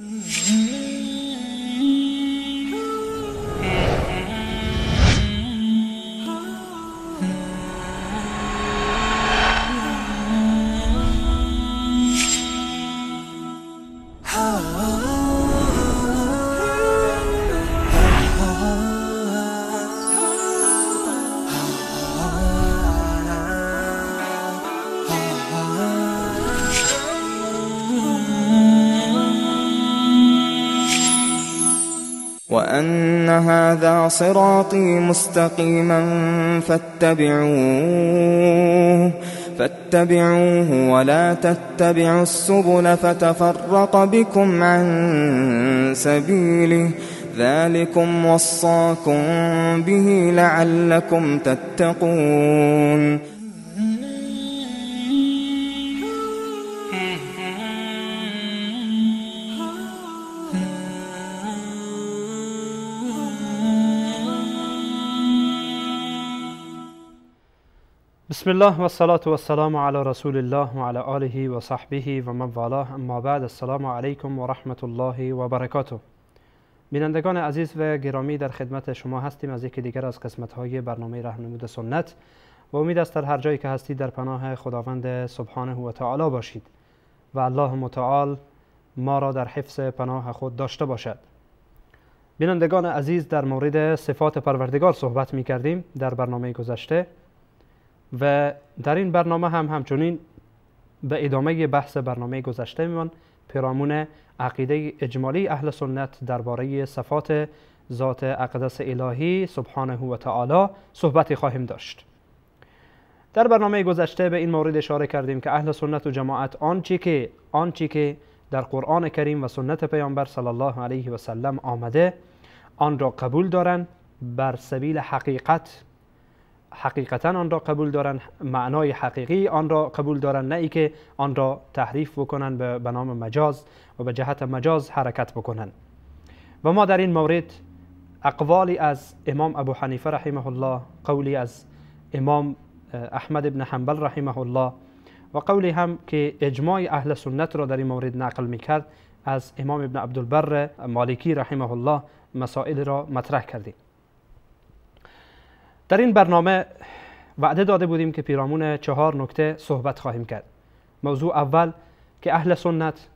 Mm-hmm. هذا صراطي مستقيما فاتبعوه فاتبعوه ولا تتبعوا السبل فتفرق بكم عن سبيله ذلكم وصاكم به لعلكم تتقون بسم الله و صلاة و السلام على رسول الله و على آله و صحبه و من والاه اما بعد السلام علیکم و رحمت الله و برکاته بینندگان عزیز و گرامی در خدمت شما هستیم از یکی دیگر از قسمت های برنامه رهنمود سنت و امید است در هر جایی که هستید در پناه خداوند سبحانه و تعالی باشید و الله متعال ما را در حفظ پناه خود داشته باشد بینندگان عزیز در مورد صفات پروردگار صحبت می کردیم در برنامه گذشته و در این برنامه هم همچنین به ادامه بحث برنامه گذشته میمان پیرامون عقیده اجمالی اهل سنت درباره صفات ذات اقدس الهی سبحانه و تعالی صحبتی خواهیم داشت در برنامه گذشته به این مورد اشاره کردیم که اهل سنت و جماعت آنچه که آنچه که در قرآن کریم و سنت پیامبر صلی الله علیه و سلم آمده آن را قبول دارند بر سبیل حقیقت حقیقتا آن را قبول دارن معنای حقیقی آن را قبول دارن نه ای که آن را تحریف بکنن به نام مجاز و به جهت مجاز حرکت بکنن و ما در این مورد اقوالی از امام ابو حنیفه رحمه الله قولی از امام احمد ابن حنبل رحمه الله و قولی هم که اجماع اهل سنت را در این مورد نقل میکرد از امام ابن عبدالبر مالکی رحمه الله مسائل را مطرح کردیم در این برنامه وعده داده بودیم که پیرامون چهار نکته صحبت خواهیم کرد موضوع اول که اهل سنت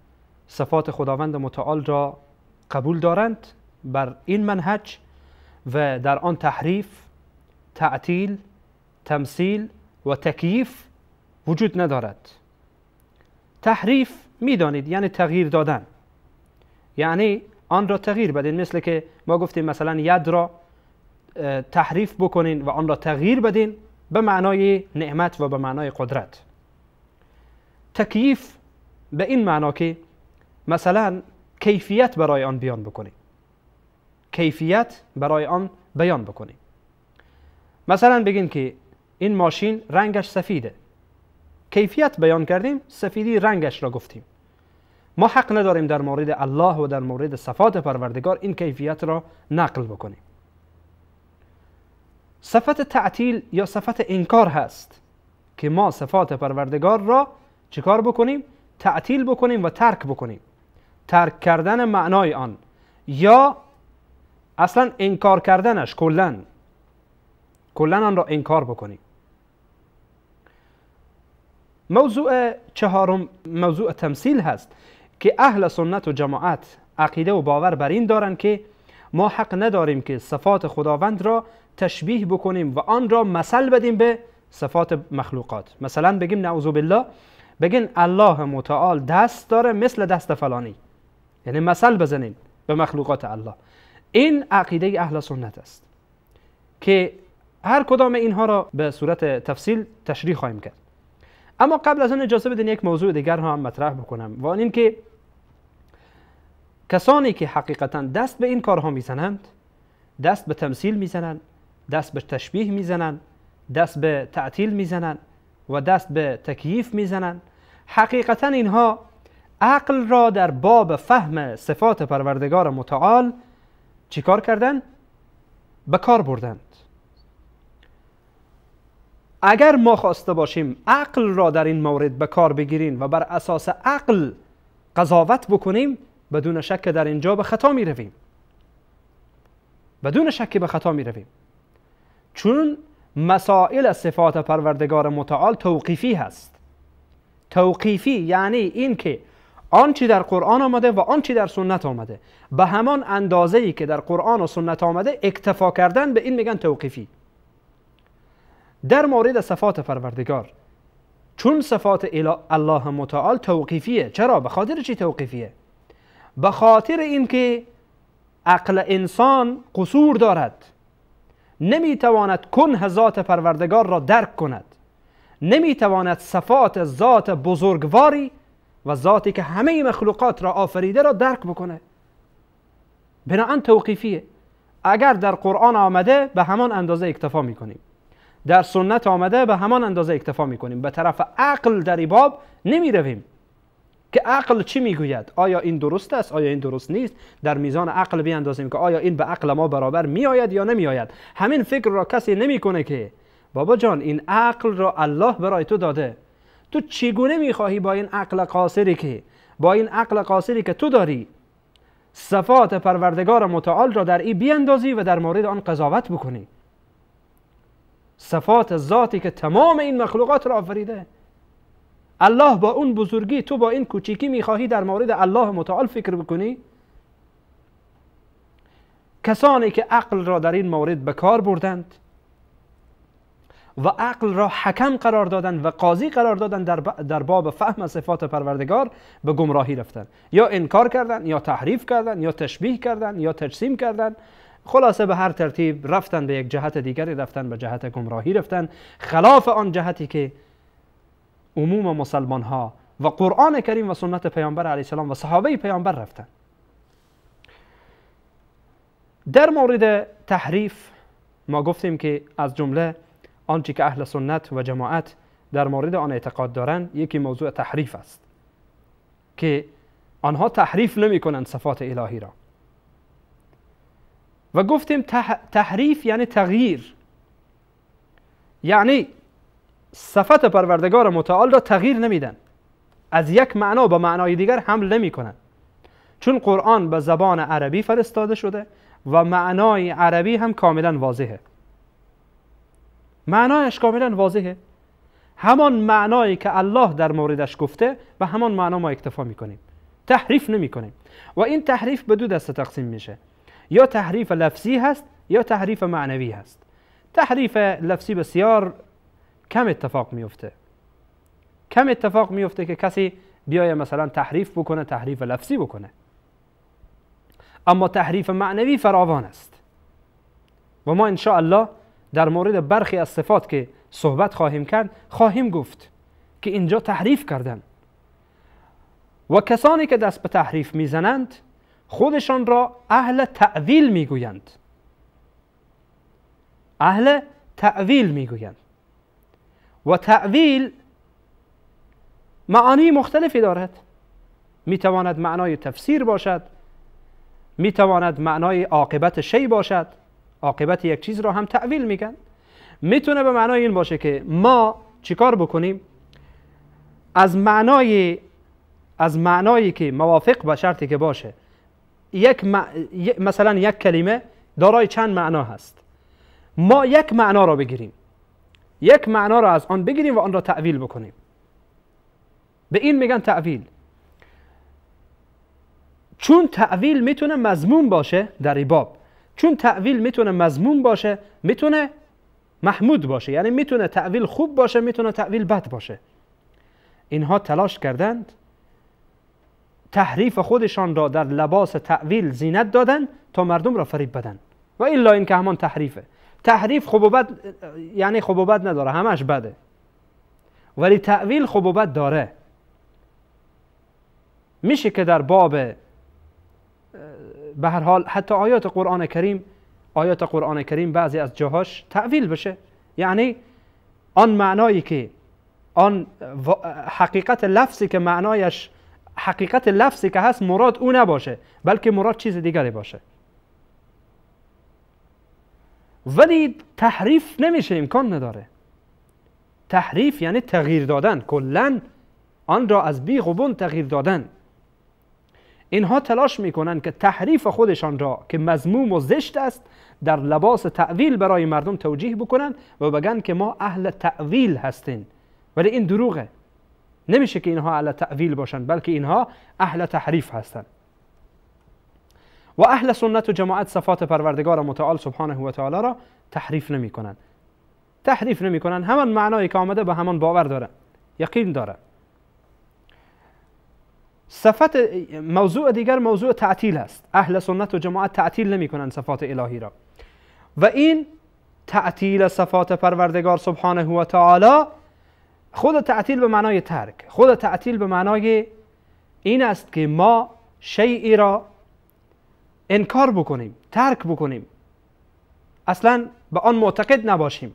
صفات خداوند متعال را قبول دارند بر این منهج و در آن تحریف تعطیل تمثیل و تکییف وجود ندارد تحریف میدانید یعنی تغییر دادن یعنی آن را تغییر بدین مثل که ما گفتیم مثلا ید را تحریف بکنین و آن را تغییر بدین به معنای نعمت و به معنای قدرت تکییف به این معنا که مثلا کیفیت برای آن بیان بکنیم کیفیت برای آن بیان بکنیم مثلا بگین که این ماشین رنگش سفیده کیفیت بیان کردیم سفیدی رنگش را گفتیم ما حق نداریم در مورد الله و در مورد صفات پروردگار این کیفیت را نقل بکنیم صفت تعطیل یا صفت انکار هست که ما صفات پروردگار را چکار بکنیم تعطیل بکنیم و ترک بکنیم ترک کردن معنای آن یا اصلا انکار کردنش کلن کلن آن را انکار بکنیم موضوع چهارم موضوع تمثیل هست که اهل سنت و جماعت عقیده و باور بر این دارند که ما حق نداریم که صفات خداوند را تشبیه بکنیم و آن را مثل بدیم به صفات مخلوقات مثلا بگیم نعوذ بالله بگین الله متعال دست داره مثل دست فلانی یعنی مثل بزنیم به مخلوقات الله این عقیده اهل سنت است که هر کدام اینها را به صورت تفصیل تشریح خواهیم کرد اما قبل از آن اجازه بدین یک موضوع دیگر هم مطرح بکنم و آن این که کسانی که حقیقتا دست به این کارها میزنند دست به تمثیل میزنند دست به تشبیه میزنند دست به تعطیل میزنند و دست به تکییف میزنند حقیقتا اینها عقل را در باب فهم صفات پروردگار متعال چیکار کردند؟ به کار بردند اگر ما خواسته باشیم عقل را در این مورد به کار بگیریم و بر اساس عقل قضاوت بکنیم بدون شک در اینجا به خطا می رویم بدون شک به خطا می رویم چون مسائل صفات پروردگار متعال توقیفی هست توقیفی یعنی این که آنچه در قرآن آمده و آنچه در سنت آمده به همان اندازه ای که در قرآن و سنت آمده اکتفا کردن به این میگن توقیفی در مورد صفات پروردگار چون صفات الله متعال توقیفیه چرا به خاطر چی توقیفیه به خاطر اینکه عقل انسان قصور دارد نمیتواند کنه ذات پروردگار را درک کند نمیتواند صفات ذات بزرگواری و ذاتی که همه مخلوقات را آفریده را درک بکنه بناهن توقیفیه اگر در قرآن آمده به همان اندازه اکتفا میکنیم در سنت آمده به همان اندازه اکتفا میکنیم به طرف عقل در ایباب نمی رویم که عقل چی میگوید آیا این درست است آیا این درست نیست در میزان عقل بیاندازیم که آیا این به عقل ما برابر میآید یا نمیآید همین فکر را کسی نمیکنه که بابا جان این عقل را الله برای تو داده تو چگونه میخواهی با این عقل قاصری که با این عقل قاصری که تو داری صفات پروردگار متعال را در ای بیاندازی و در مورد آن قضاوت بکنی صفات ذاتی که تمام این مخلوقات را آفریده الله با اون بزرگی تو با این کوچیکی میخواهی در مورد الله متعال فکر بکنی کسانی که عقل را در این مورد به کار بردند و عقل را حکم قرار دادند و قاضی قرار دادند در, در باب فهم صفات پروردگار به گمراهی رفتن یا انکار کردن یا تحریف کردن یا تشبیه کردن یا تجسیم کردن خلاصه به هر ترتیب رفتن به یک جهت دیگری رفتن به جهت گمراهی رفتن خلاف آن جهتی که عموم مسلمان ها و قرآن کریم و سنت پیامبر علیه السلام و صحابه پیامبر رفتن در مورد تحریف ما گفتیم که از جمله آنچه که اهل سنت و جماعت در مورد آن اعتقاد دارند یکی موضوع تحریف است که آنها تحریف نمی کنند صفات الهی را و گفتیم تحریف یعنی تغییر یعنی صفت پروردگار متعال را تغییر نمیدن از یک معنا به معنای دیگر حمل نمی کنن. چون قرآن به زبان عربی فرستاده شده و معنای عربی هم کاملا واضحه معنایش کاملا واضحه همان معنایی که الله در موردش گفته و همان معنا ما اکتفا میکنیم تحریف کنیم و این تحریف به دو دسته تقسیم میشه یا تحریف لفظی هست یا تحریف معنوی هست تحریف لفظی بسیار کم اتفاق میفته کم اتفاق میفته که کسی بیای مثلا تحریف بکنه تحریف لفظی بکنه اما تحریف معنوی فراوان است و ما ان الله در مورد برخی از صفات که صحبت خواهیم کرد خواهیم گفت که اینجا تحریف کردن و کسانی که دست به تحریف میزنند خودشان را اهل تعویل میگویند اهل تعویل میگویند و تعویل معانی مختلفی دارد میتواند معنای تفسیر باشد میتواند معنای عاقبت شی باشد عاقبت یک چیز را هم تعویل میگن میتونه به معنای این باشه که ما چیکار بکنیم از معنای از معنایی که موافق به شرطی که باشه یک مثلا یک کلمه دارای چند معنا هست ما یک معنا را بگیریم یک معنا را از آن بگیریم و آن را تعویل بکنیم به این میگن تعویل چون تعویل میتونه مضمون باشه در ای باب چون تعویل میتونه مضمون باشه میتونه محمود باشه یعنی میتونه تعویل خوب باشه میتونه تعویل بد باشه اینها تلاش کردند تحریف خودشان را در لباس تعویل زینت دادن تا مردم را فریب بدن و الا این که همان تحریفه تحریف بد، یعنی خبوبت نداره همش بده ولی تعویل بد داره میشه که در باب به هر حال حتی آیات قرآن کریم آیات قرآن کریم بعضی از جاهاش تعویل بشه یعنی آن معنایی که آن حقیقت لفظی که معنایش حقیقت لفظی که هست مراد او نباشه بلکه مراد چیز دیگری باشه ولی تحریف نمیشه امکان نداره تحریف یعنی تغییر دادن کلا آن را از بی تغییر دادن اینها تلاش میکنن که تحریف خودشان را که مزموم و زشت است در لباس تعویل برای مردم توجیه بکنن و بگن که ما اهل تعویل هستیم ولی این دروغه نمیشه که اینها اهل تعویل باشن بلکه اینها اهل تحریف هستن و اهل سنت و جماعت صفات پروردگار متعال سبحانه و تعالی را تحریف نمی کنند تحریف نمی کنند همان معنایی که آمده به همان باور داره یقین داره صفت موضوع دیگر موضوع تعطیل است اهل سنت و جماعت تعطیل نمی کنند صفات الهی را و این تعطیل صفات پروردگار سبحانه و تعالی خود تعطیل به معنای ترک خود تعطیل به معنای این است که ما شیعی را انکار بکنیم ترک بکنیم اصلا به آن معتقد نباشیم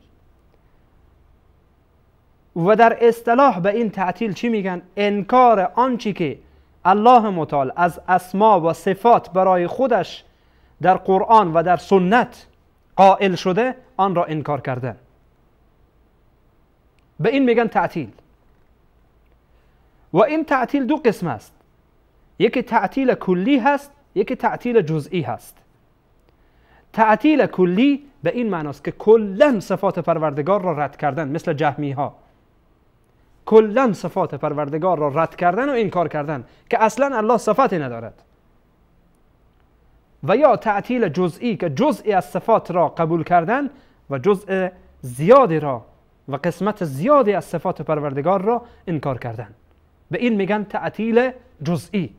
و در اصطلاح به این تعطیل چی میگن انکار آنچه که الله متعال از اسما و صفات برای خودش در قرآن و در سنت قائل شده آن را انکار کرده به این میگن تعطیل و این تعطیل دو قسم است یکی تعطیل کلی هست یکی تعطیل جزئی هست تعطیل کلی به این معناست که کلا صفات پروردگار را رد کردن مثل جهمی ها کلا صفات پروردگار را رد کردن و انکار کردن که اصلا الله صفاتی ندارد و یا تعطیل جزئی که جزئی از صفات را قبول کردن و جزء زیادی را و قسمت زیادی از صفات پروردگار را انکار کردن به این میگن تعطیل جزئی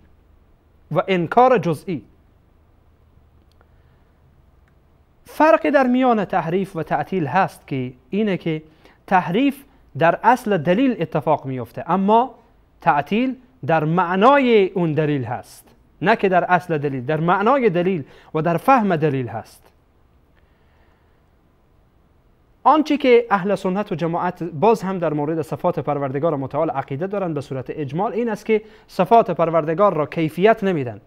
و انکار جزئی فرق در میان تحریف و تعطیل هست که اینه که تحریف در اصل دلیل اتفاق میفته اما تعطیل در معنای اون دلیل هست نه که در اصل دلیل در معنای دلیل و در فهم دلیل هست آنچه که اهل سنت و جماعت باز هم در مورد صفات پروردگار متعال عقیده دارند به صورت اجمال این است که صفات پروردگار را کیفیت نمیدن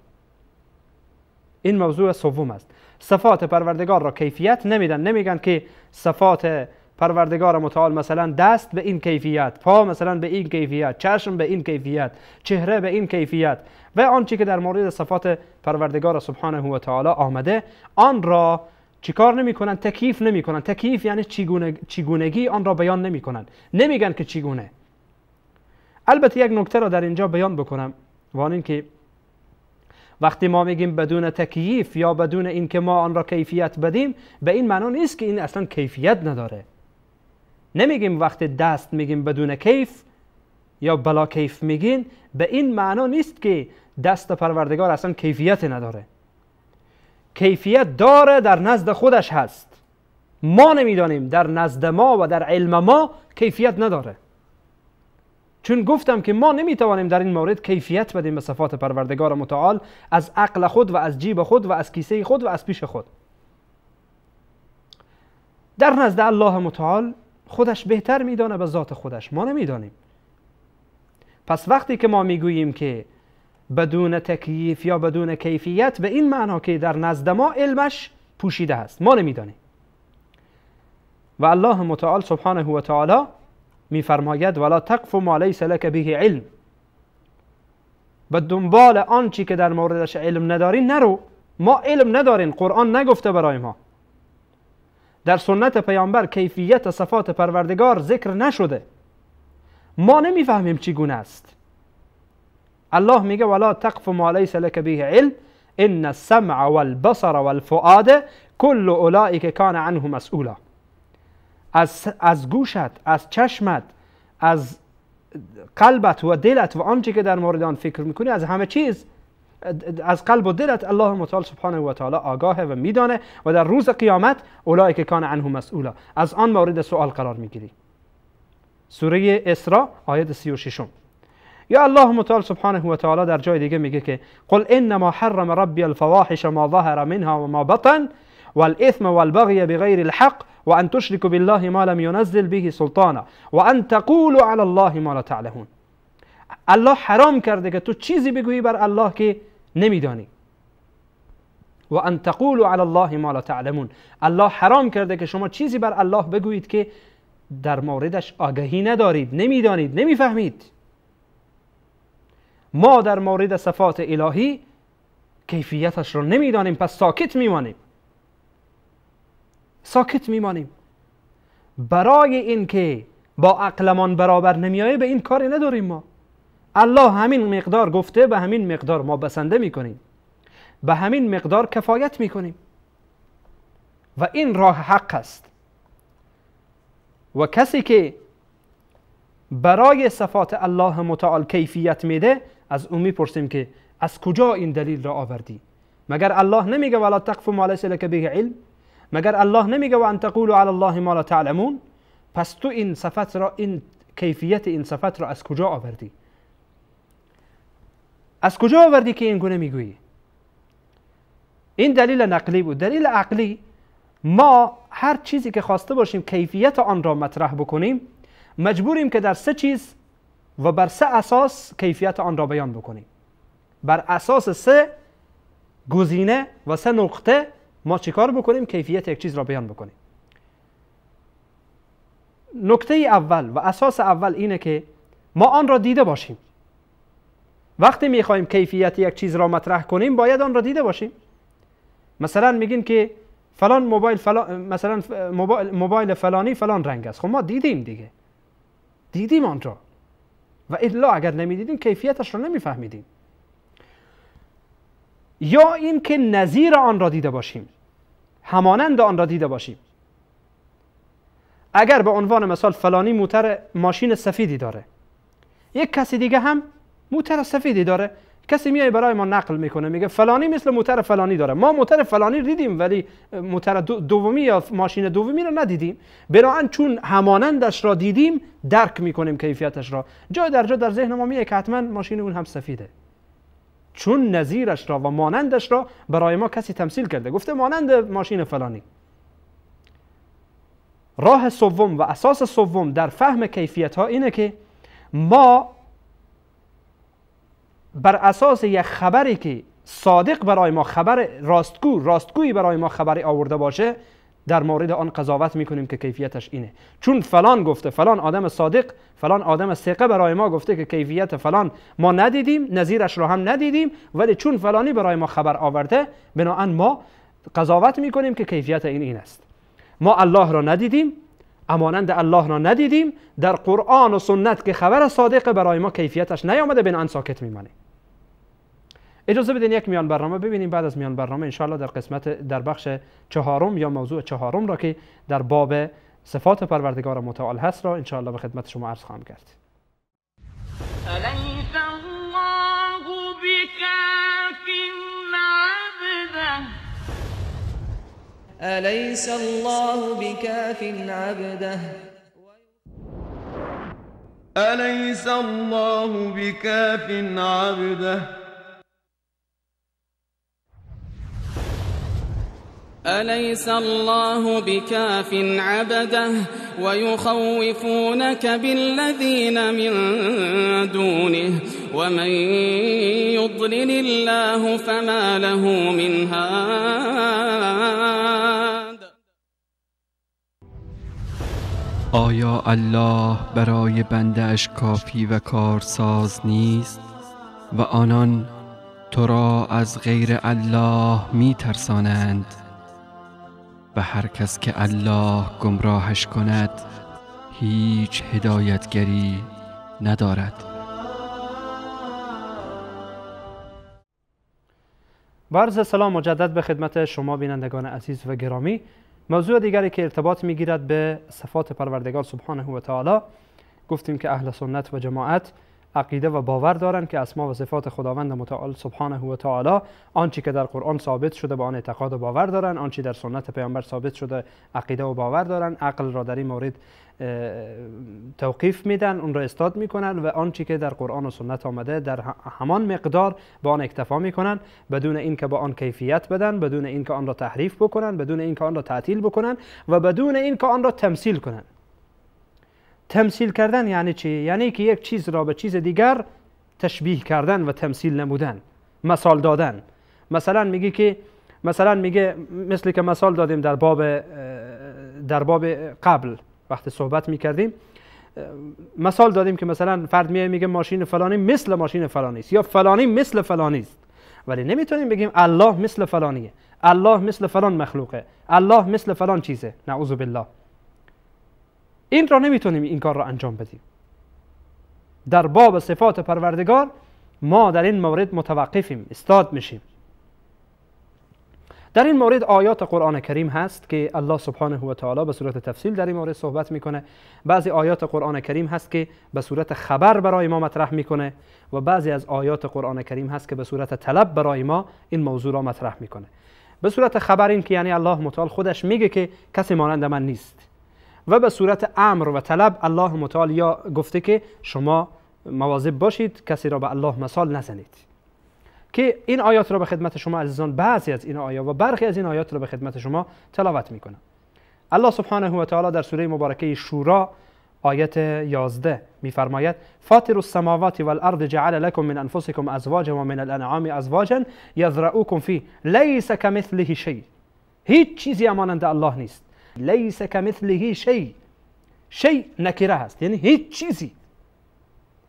این موضوع سوم است صفات پروردگار را کیفیت نمیدن نمیگن که صفات پروردگار متعال مثلا دست به این کیفیت پا مثلا به این کیفیت چشم به این کیفیت چهره به این کیفیت و آنچه که در مورد صفات پروردگار سبحانه و تعالی آمده آن را چیکار کنند؟ تکیف نمیکنن تکیف یعنی چگونه آن را بیان نمی نمیکنن نمیگن که چیگونه البته یک نکته را در اینجا بیان بکنم وان این که وقتی ما میگیم بدون تکیف یا بدون اینکه ما آن را کیفیت بدیم به این معنا نیست که این اصلا کیفیت نداره نمیگیم وقتی دست میگیم بدون کیف یا بلا کیف میگین به این معنا نیست که دست پروردگار اصلا کیفیت نداره کیفیت داره در نزد خودش هست ما نمیدانیم در نزد ما و در علم ما کیفیت نداره چون گفتم که ما نمیتوانیم در این مورد کیفیت بدیم به صفات پروردگار متعال از عقل خود و از جیب خود و از کیسه خود و از پیش خود در نزد الله متعال خودش بهتر میدانه به ذات خودش ما نمیدانیم پس وقتی که ما میگوییم که بدون تکیف یا بدون کیفیت به این معنا که در نزد ما علمش پوشیده است. ما نمیدانیم و الله متعال سبحانه و تعالی میفرماید ولا تقف ما لیس لک به علم به دنبال چی که در موردش علم نداری نرو ما علم نداریم قرآن نگفته برای ما در سنت پیامبر کیفیت صفات پروردگار ذکر نشده ما نمیفهمیم چی گونه است الله میگه ولا تقف ما ليس لك به علم ان السمع والبصر والفؤاد كل اولئك كان کان عنه مسئولا از, از گوشت از چشمت از قلبت و دلت و آنچه که در مورد آن فکر میکنی از همه چیز از قلب و دلت الله متعال سبحانه و تعالی آگاهه و میدانه و در روز قیامت اولئک که کان عنه مسئولا از آن مورد سوال قرار میگیری سوره اسراء آیه 36 یا الله متعال سبحانه و تعالی در جای دیگه میگه که قل انما حرم ربی الفواحش ما ظهر منها و بطن والاثم والبغي بغير الحق وان تشركوا بالله ما لم ينزل به سلطانا وان تقولوا على الله ما تعلمون الله حرام کرده که تو چیزی بگویی بر الله که نمیدانی و ان على الله ما لا تعلمون الله حرام کرده که شما چیزی بر الله بگویید که در موردش آگهی ندارید نمیدانید نمیفهمید ما در مورد صفات الهی کیفیتش را نمیدانیم پس ساکت میمانیم ساکت میمانیم برای اینکه با عقلمان برابر نمیایه به این کاری نداریم ما الله همین مقدار گفته به همین مقدار ما بسنده میکنیم به همین مقدار کفایت میکنیم و این راه حق است و کسی که برای صفات الله متعال کیفیت میده از او میپرسیم که از کجا این دلیل را آوردی مگر الله نمیگه ولا تقف ما لیس لک به علم مگر الله نمیگه و ان تقولوا علی الله ما لا تعلمون پس تو این صفت را این کیفیت این صفت را از کجا آوردی از کجا آوردی که این گونه میگویی این دلیل نقلی بود دلیل عقلی ما هر چیزی که خواسته باشیم کیفیت آن را مطرح بکنیم مجبوریم که در سه چیز و بر سه اساس کیفیت آن را بیان بکنیم بر اساس سه گزینه و سه نقطه ما چیکار بکنیم کیفیت یک چیز را بیان بکنیم نکته اول و اساس اول اینه که ما آن را دیده باشیم وقتی خواهیم کیفیت یک چیز را مطرح کنیم باید آن را دیده باشیم مثلا میگین که فلان موبایل فلان مثلا موبایل, موبایل فلانی فلان رنگ است خب ما دیدیم دیگه دیدیم آن را و الا اگر نمیدیدیم کیفیتش رو نمیفهمیدیم یا اینکه نظیر آن را دیده باشیم همانند آن را دیده باشیم اگر به عنوان مثال فلانی موتر ماشین سفیدی داره یک کسی دیگه هم موتر سفیدی داره کسی میای برای ما نقل میکنه میگه فلانی مثل موتر فلانی داره ما موتر فلانی دیدیم ولی موتر دومی یا ماشین دومی رو ندیدیم بنابراین چون همانندش را دیدیم درک میکنیم کیفیتش را جای در جا در ذهن ما میاد که حتما ماشین اون هم سفیده چون نظیرش را و مانندش را برای ما کسی تمثیل کرده گفته مانند ماشین فلانی راه سوم و اساس سوم در فهم کیفیت ها اینه که ما بر اساس یک خبری که صادق برای ما خبر راستگو راستگویی برای ما خبری آورده باشه در مورد آن قضاوت میکنیم که کیفیتش اینه چون فلان گفته فلان آدم صادق فلان آدم ثقه برای ما گفته که کیفیت فلان ما ندیدیم نظیرش را هم ندیدیم ولی چون فلانی برای ما خبر آورده بناا ما قضاوت میکنیم که کیفیت این این است ما الله را ندیدیم امانند الله را ندیدیم در قرآن و سنت که خبر صادق برای ما کیفیتش نیامده بین آن ساکت میمانیم اجازه بدین یک میان برنامه ببینیم بعد از میان برنامه انشاءالله در قسمت در بخش چهارم یا موضوع چهارم را که در باب صفات پروردگار متعال هست را انشاءالله به خدمت شما عرض خواهم کرد أليس الله بكاف عبده أليس الله بكاف عبده أليس الله بكاف عبده ويخوفونك بالذين من دونه ومن يضلل الله فما له من هاد آیا الله برای بندهاش کافی و کارساز نیست و آنان تو را از غیر الله می ترسانند و هر کس که الله گمراهش کند هیچ هدایتگری ندارد برز سلام مجدد به خدمت شما بینندگان عزیز و گرامی موضوع دیگری که ارتباط میگیرد به صفات پروردگار سبحانه و تعالی گفتیم که اهل سنت و جماعت عقیده و باور دارند که اسما و صفات خداوند متعال سبحانه و تعالی آنچه که در قرآن ثابت شده به آن اعتقاد و باور دارند آنچه در سنت پیامبر ثابت شده عقیده و باور دارند عقل را در این مورد توقیف میدن اون را استاد میکنن و آنچه که در قرآن و سنت آمده در همان مقدار با آن اکتفا میکنن بدون اینکه با آن کیفیت بدن بدون اینکه آن را تحریف بکنن بدون اینکه آن را تعطیل بکنن و بدون اینکه آن را تمثیل کنن تمثیل کردن یعنی چی؟ یعنی که یک چیز را به چیز دیگر تشبیه کردن و تمثیل نمودن مثال دادن مثلا میگه که مثلا میگه مثل که مثال دادیم در باب در باب قبل وقتی صحبت میکردیم مثال دادیم که مثلا فرد میگه میگه ماشین فلانی مثل ماشین فلانی است یا فلانی مثل فلانی است ولی نمیتونیم بگیم الله مثل فلانیه الله مثل فلان مخلوقه الله مثل فلان چیزه نعوذ بالله این را نمیتونیم این کار را انجام بدیم در باب صفات پروردگار ما در این مورد متوقفیم استاد میشیم در این مورد آیات قرآن کریم هست که الله سبحانه و تعالی به صورت تفصیل در این مورد صحبت میکنه بعضی آیات قرآن کریم هست که به صورت خبر برای ما مطرح میکنه و بعضی از آیات قرآن کریم هست که به صورت طلب برای ما این موضوع را مطرح میکنه به صورت خبر این که یعنی الله متعال خودش میگه که کسی مانند من نیست و به صورت امر و طلب الله متعال یا گفته که شما مواظب باشید کسی را به الله مثال نزنید که این آیات را به خدمت شما عزیزان بعضی از این آیات و برخی از این آیات را به خدمت شما تلاوت میکنم الله سبحانه و تعالی در سوره مبارکه شورا آیت 11 میفرماید فاطر السماوات والارض جعل لكم من انفسكم ازواجا و من الانعام ازواجا يزرعوكم فيه ليس كمثله شيء هیچ چیزی امانند الله نیست لیس کمثله شی شی نکره هست یعنی هیچ چیزی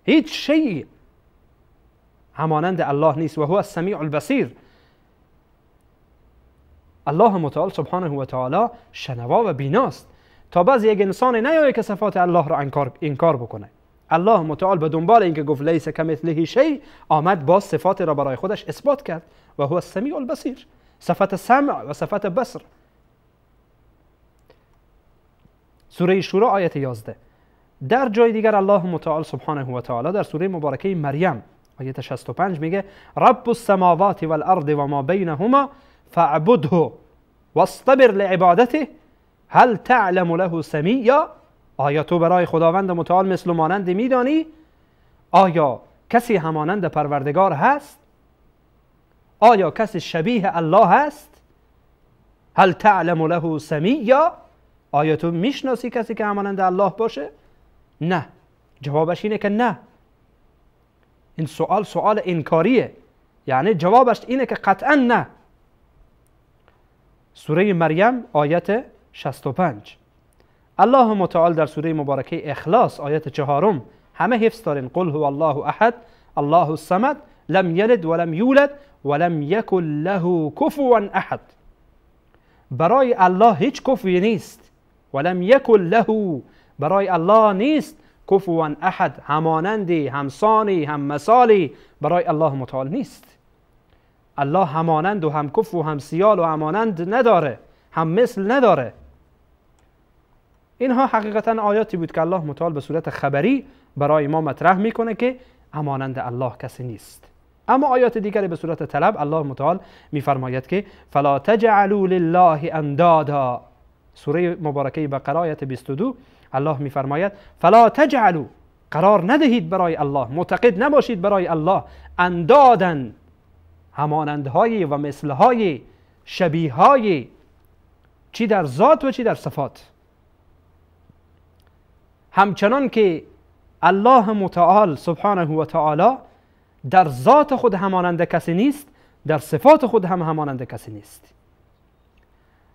هیچ شیی همانند الله نیست و هو السمیع البصیر الله متعال سبحانه و تعالی شنوا و بیناست تا بعض یک انسان نیایه که صفات الله را انکار, انکار بکنه الله متعال به دنبال اینکه گفت لیس کمثله شی آمد باز صفات را برای خودش اثبات کرد و هو السمیع البصیر صفت سمع و صفت بصر سوره شورا آیت 11 در جای دیگر الله متعال سبحانه و تعالی در سوره مبارکه مریم آیت 65 میگه رب السماوات والارض و ما بینهما فاعبده واصطبر لعبادته هل تعلم له سمیا آیا تو برای خداوند متعال مثل و مانند میدانی آیا کسی همانند پروردگار هست آیا کسی شبیه الله هست هل تعلم له سمیا آیا تو میشناسی کسی که همانند الله باشه؟ نه جوابش اینه که نه این سوال سوال انکاریه یعنی جوابش اینه که قطعا نه سوره مریم آیت 65 الله متعال در سوره مبارکه اخلاص آیت چهارم همه حفظ دارین قل هو الله احد الله الصمد لم یلد ولم یولد ولم یکن له کفوا احد برای الله هیچ کفوی نیست ولم یکل له برای الله نیست کفوا احد همانندی همسانی هم مثالی برای الله متعال نیست الله همانند و هم کفو، و هم سیال و همانند نداره هم مثل نداره اینها حقیقتا آیاتی بود که الله متعال به صورت خبری برای ما مطرح میکنه که همانند الله کسی نیست اما آیات دیگری به صورت طلب الله متعال میفرماید که فلا تجعلوا لله اندادا سوره مبارکه بقره آیت 22 الله میفرماید فلا تجعلوا قرار ندهید برای الله معتقد نباشید برای الله اندادن همانندهای و مثلهای شبیهای چی در ذات و چی در صفات همچنان که الله متعال سبحانه و تعالی در ذات خود همانند کسی نیست در صفات خود هم همانند کسی نیست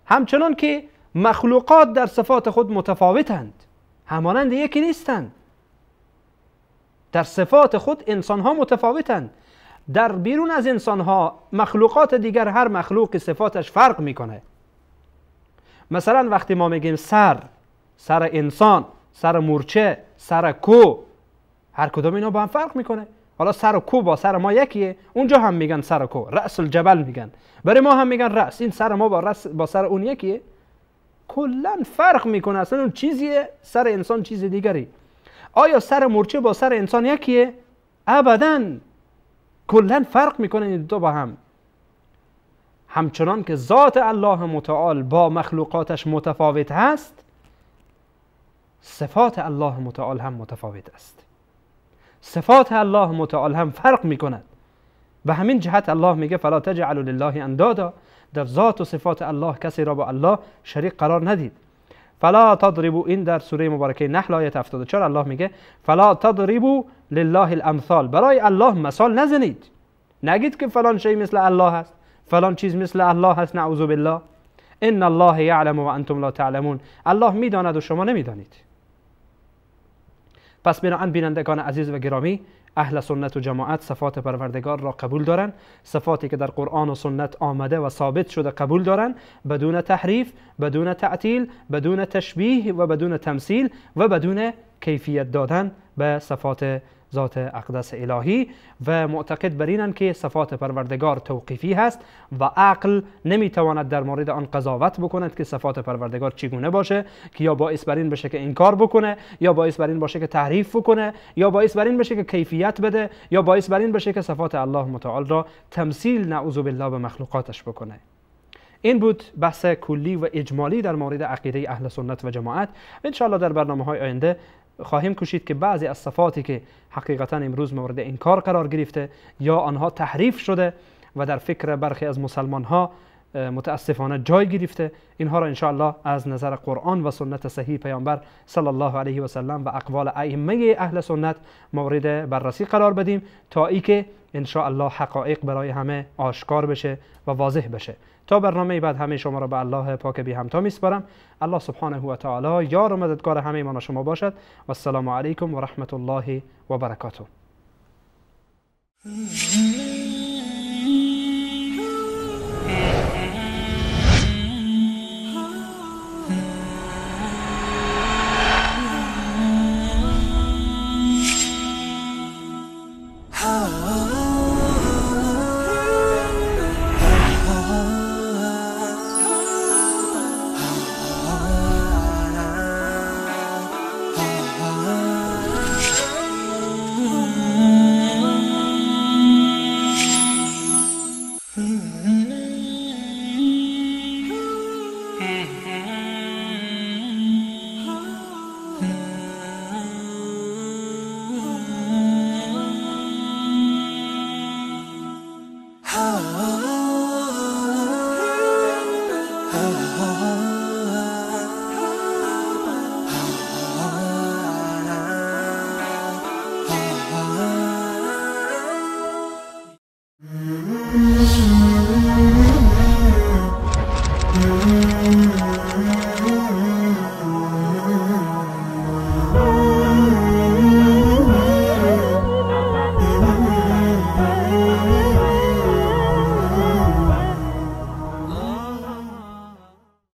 همچنان که مخلوقات در صفات خود متفاوتند همانند یکی نیستند در صفات خود انسان ها متفاوتند در بیرون از انسان ها مخلوقات دیگر هر مخلوقی صفاتش فرق میکنه مثلا وقتی ما میگیم سر سر انسان سر مورچه سر کو هر کدام اینا با هم فرق میکنه حالا سر و کو با سر ما یکیه اونجا هم میگن سر و کو رأس الجبل میگن برای ما هم میگن رأس این سر ما با, رأس با سر اون یکیه کلا فرق میکنه اصلا اون چیزیه سر انسان چیز دیگری آیا سر مرچه با سر انسان یکیه ابدا کلا فرق میکنه این دو با هم همچنان که ذات الله متعال با مخلوقاتش متفاوت هست صفات الله متعال هم متفاوت است صفات الله متعال هم فرق میکند به و همین جهت الله میگه فلا تجعلوا لله اندادا در ذات و صفات الله کسی را با الله شریک قرار ندید فلا تضربو این در سوره مبارکه نحل آیت 74 الله میگه فلا تضربو لله الامثال برای الله مثال نزنید نگید که فلان شی مثل الله هست فلان چیز مثل الله هست نعوذ بالله ان الله یعلم و انتم لا تعلمون الله میداند و شما نمیدانید پس بنابراین بینندگان عزیز و گرامی اهل سنت و جماعت صفات پروردگار را قبول دارند صفاتی که در قرآن و سنت آمده و ثابت شده قبول دارند بدون تحریف بدون تعطیل بدون تشبیه و بدون تمثیل و بدون کیفیت دادن به صفات ذات اقدس الهی و معتقد بر اینن که صفات پروردگار توقیفی هست و عقل نمیتواند در مورد آن قضاوت بکند که صفات پروردگار چگونه باشه که یا باعث بر این بشه که انکار بکنه یا باعث بر این باشه که تحریف بکنه یا باعث بر این بشه که کیفیت بده یا باعث بر این بشه که صفات الله متعال را تمثیل نعوذ بالله به مخلوقاتش بکنه این بود بحث کلی و اجمالی در مورد عقیده اهل سنت و جماعت ان در برنامه های آینده خواهیم کشید که بعضی از صفاتی که حقیقتا امروز مورد انکار قرار گرفته یا آنها تحریف شده و در فکر برخی از مسلمان ها متاسفانه جای گرفته اینها را انشاءالله از نظر قرآن و سنت صحیح پیامبر صلی الله علیه و سلم و اقوال ائمه اهل سنت مورد بررسی قرار بدیم تا ای که انشاءالله حقایق برای همه آشکار بشه و واضح بشه تا برنامه بعد همه شما را به الله پاک بی همتا میسپارم الله سبحانه و تعالی یار و مددگار همه ایمان شما باشد و السلام علیکم و رحمت الله و برکاته